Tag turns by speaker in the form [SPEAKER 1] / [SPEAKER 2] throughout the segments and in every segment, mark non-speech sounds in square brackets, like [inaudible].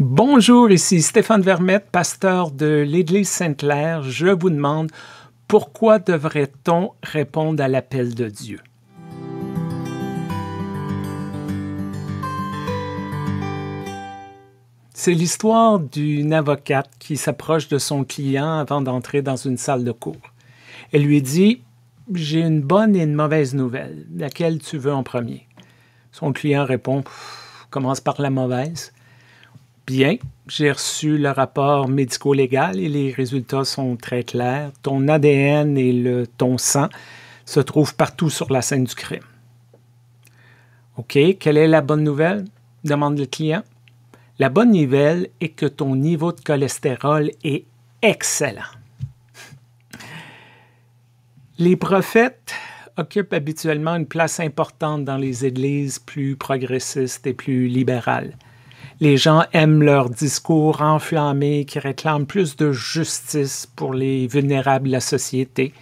[SPEAKER 1] Bonjour, ici Stéphane Vermette, pasteur de l'Église Sainte-Claire. Je vous demande pourquoi devrait-on répondre à l'appel de Dieu? C'est l'histoire d'une avocate qui s'approche de son client avant d'entrer dans une salle de cours. Elle lui dit J'ai une bonne et une mauvaise nouvelle. Laquelle tu veux en premier? Son client répond Commence par la mauvaise bien. J'ai reçu le rapport médico-légal et les résultats sont très clairs. Ton ADN et le, ton sang se trouvent partout sur la scène du crime. OK, quelle est la bonne nouvelle? demande le client. La bonne nouvelle est que ton niveau de cholestérol est excellent. Les prophètes occupent habituellement une place importante dans les églises plus progressistes et plus libérales les gens aiment leur discours enflammé qui réclame plus de justice pour les vulnérables de la société.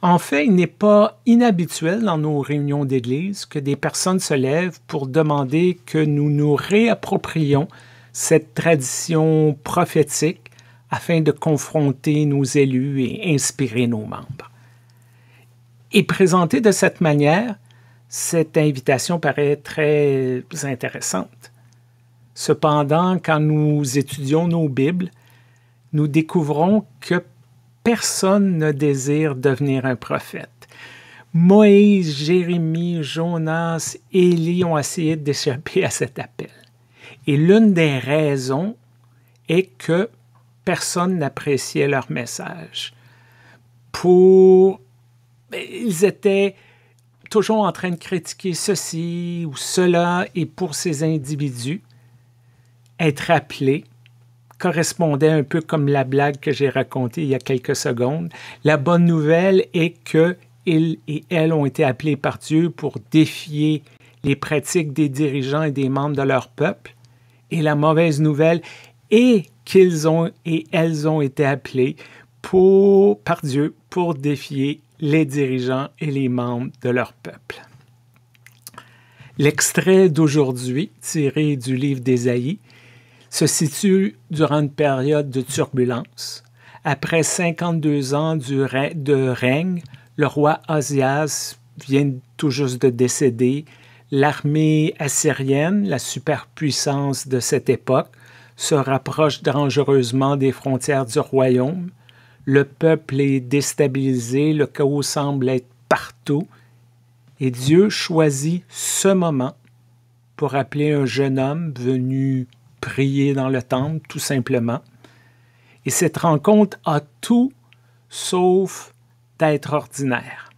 [SPEAKER 1] En fait, il n'est pas inhabituel dans nos réunions d'Église que des personnes se lèvent pour demander que nous nous réappropriions cette tradition prophétique afin de confronter nos élus et inspirer nos membres. Et présentée de cette manière, cette invitation paraît très intéressante. Cependant, quand nous étudions nos Bibles, nous découvrons que personne ne désire devenir un prophète. Moïse, Jérémie, Jonas, Élie ont essayé d'échapper à cet appel. Et l'une des raisons est que personne n'appréciait leur message. Pour ben, ils étaient toujours en train de critiquer ceci ou cela et pour ces individus, être appelé correspondait un peu comme la blague que j'ai racontée il y a quelques secondes. La bonne nouvelle est que et elles ont été appelés par Dieu pour défier les pratiques des dirigeants et des membres de leur peuple. Et la mauvaise nouvelle est qu'ils ont et elles ont été appelés pour, par Dieu pour défier les dirigeants et les membres de leur peuple. L'extrait d'aujourd'hui, tiré du livre d'Ésaïe, se situe durant une période de turbulence. Après 52 ans de règne, le roi Asias vient tout juste de décéder. L'armée assyrienne, la superpuissance de cette époque, se rapproche dangereusement des frontières du royaume. Le peuple est déstabilisé, le chaos semble être partout. Et Dieu choisit ce moment pour appeler un jeune homme venu prier dans le temple, tout simplement. Et cette rencontre a tout sauf d'être ordinaire.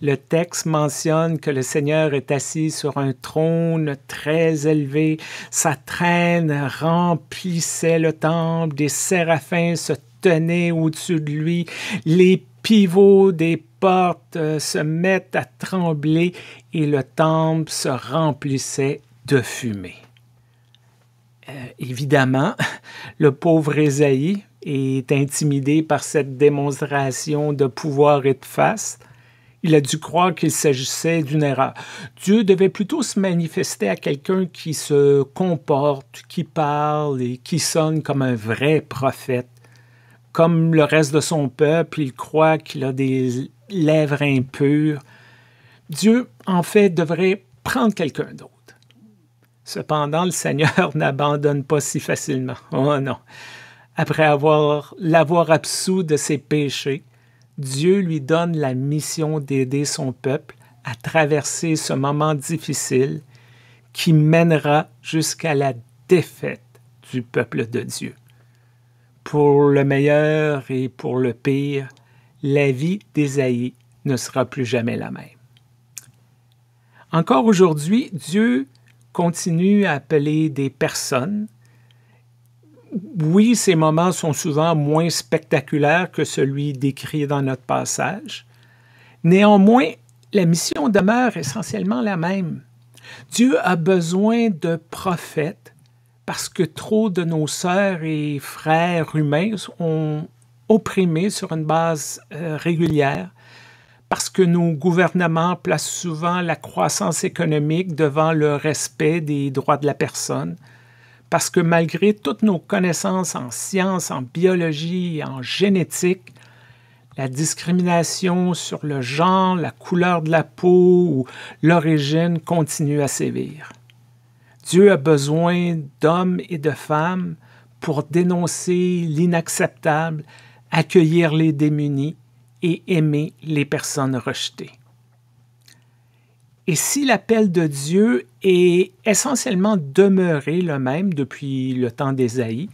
[SPEAKER 1] Le texte mentionne que le Seigneur est assis sur un trône très élevé. Sa traîne remplissait le temple. Des séraphins se tenaient au-dessus de lui. Les pivots des portes euh, se mettent à trembler et le temple se remplissait de fumée. Euh, évidemment, [laughs] le pauvre Ésaïe est intimidé par cette démonstration de pouvoir et de face. Il a dû croire qu'il s'agissait d'une erreur. Dieu devait plutôt se manifester à quelqu'un qui se comporte, qui parle et qui sonne comme un vrai prophète. Comme le reste de son peuple, il croit qu'il a des lèvres impures. Dieu, en fait, devrait prendre quelqu'un d'autre. Cependant, le Seigneur [laughs] n'abandonne pas si facilement. Oh non. Après avoir l'avoir absous de ses péchés, Dieu lui donne la mission d'aider son peuple à traverser ce moment difficile qui mènera jusqu'à la défaite du peuple de Dieu. Pour le meilleur et pour le pire, la vie d'Ésaïe ne sera plus jamais la même. Encore aujourd'hui, Dieu continue à appeler des personnes. Oui, ces moments sont souvent moins spectaculaires que celui décrit dans notre passage. Néanmoins, la mission demeure essentiellement la même. Dieu a besoin de prophètes parce que trop de nos sœurs et frères humains sont opprimés sur une base euh, régulière parce que nos gouvernements placent souvent la croissance économique devant le respect des droits de la personne, parce que malgré toutes nos connaissances en sciences, en biologie et en génétique, la discrimination sur le genre, la couleur de la peau ou l'origine continue à sévir. Dieu a besoin d'hommes et de femmes pour dénoncer l'inacceptable, accueillir les démunis et aimer les personnes rejetées. Et si l'appel de Dieu est essentiellement demeuré le même depuis le temps d'Ésaïe,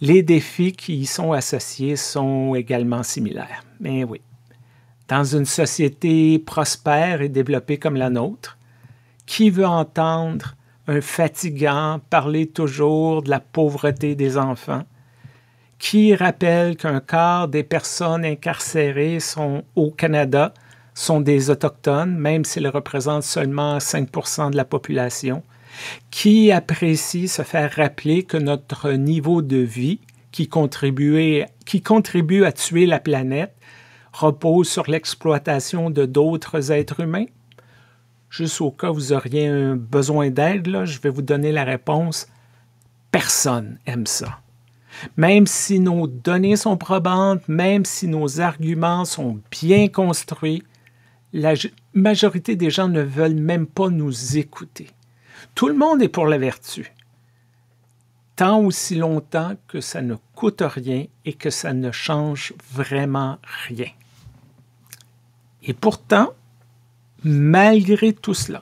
[SPEAKER 1] les défis qui y sont associés sont également similaires. Mais oui, dans une société prospère et développée comme la nôtre, qui veut entendre un fatigant parler toujours de la pauvreté des enfants qui rappelle qu'un quart des personnes incarcérées au Canada sont des Autochtones, même s'ils représentent seulement 5 de la population, qui apprécie se faire rappeler que notre niveau de vie, qui, qui contribue à tuer la planète, repose sur l'exploitation de d'autres êtres humains? Juste au cas où vous auriez un besoin d'aide, je vais vous donner la réponse. Personne aime ça. Même si nos données sont probantes, même si nos arguments sont bien construits, la majorité des gens ne veulent même pas nous écouter. Tout le monde est pour la vertu, tant aussi longtemps que ça ne coûte rien et que ça ne change vraiment rien. Et pourtant, malgré tout cela,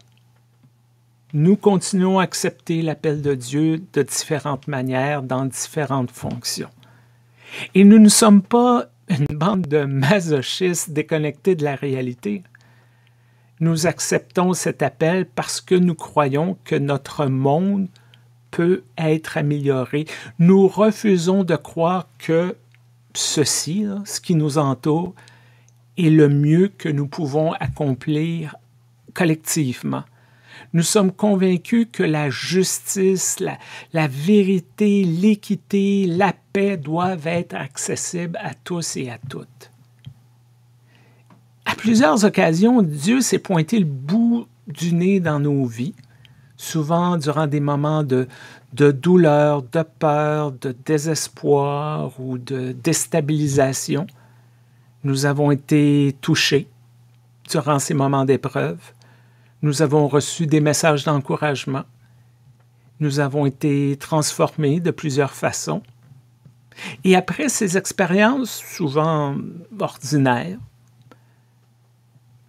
[SPEAKER 1] nous continuons à accepter l'appel de Dieu de différentes manières, dans différentes fonctions. Et nous ne sommes pas une bande de masochistes déconnectés de la réalité. Nous acceptons cet appel parce que nous croyons que notre monde peut être amélioré. Nous refusons de croire que ceci, ce qui nous entoure, est le mieux que nous pouvons accomplir collectivement. Nous sommes convaincus que la justice, la, vérité, l'équité, la paix doivent être accessibles à tous et à toutes. À plusieurs occasions, Dieu s'est pointé le bout du nez dans nos vies, souvent durant des moments de douleur, de peur, de désespoir ou de déstabilisation. Nous avons été touchés durant ces moments d'épreuve. Nous avons reçu des messages d'encouragement. Nous avons été transformés de plusieurs façons. Et après ces expériences souvent ordinaires,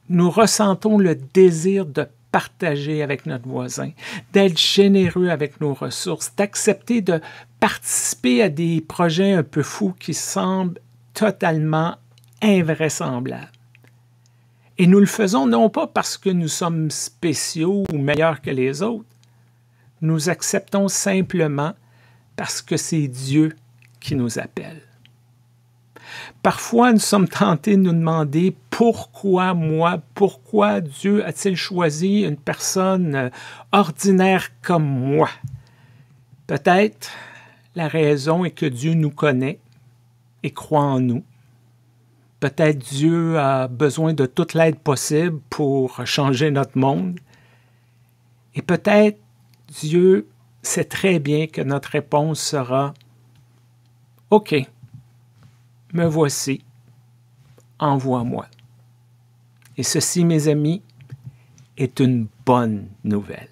[SPEAKER 1] nous ressentons le désir de partager avec notre voisin, d'être généreux avec nos ressources, d'accepter de participer à des projets un peu fous qui semblent totalement invraisemblables. Et nous le faisons non pas parce que nous sommes spéciaux ou meilleurs que les autres, nous acceptons simplement parce que c'est Dieu qui nous appelle. Parfois, nous sommes tentés de nous demander pourquoi moi, pourquoi Dieu a-t-il choisi une personne euh, ordinaire comme moi Peut-être la raison est que Dieu nous connaît et croit en nous peut-être Dieu a besoin de toute l'aide possible pour changer notre monde. Et peut-être Dieu sait très bien que notre réponse sera OK, me voici, envoie-moi. Et ceci, mes amis, est une bonne nouvelle.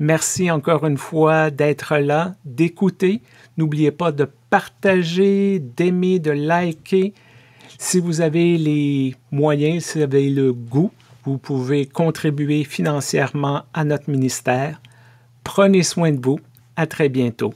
[SPEAKER 1] Merci encore une fois d'être là, d'écouter. N'oubliez pas de partager, d'aimer, de liker. Si vous avez les moyens, si vous avez le goût, vous pouvez contribuer financièrement à notre ministère. Prenez soin de vous. À très bientôt.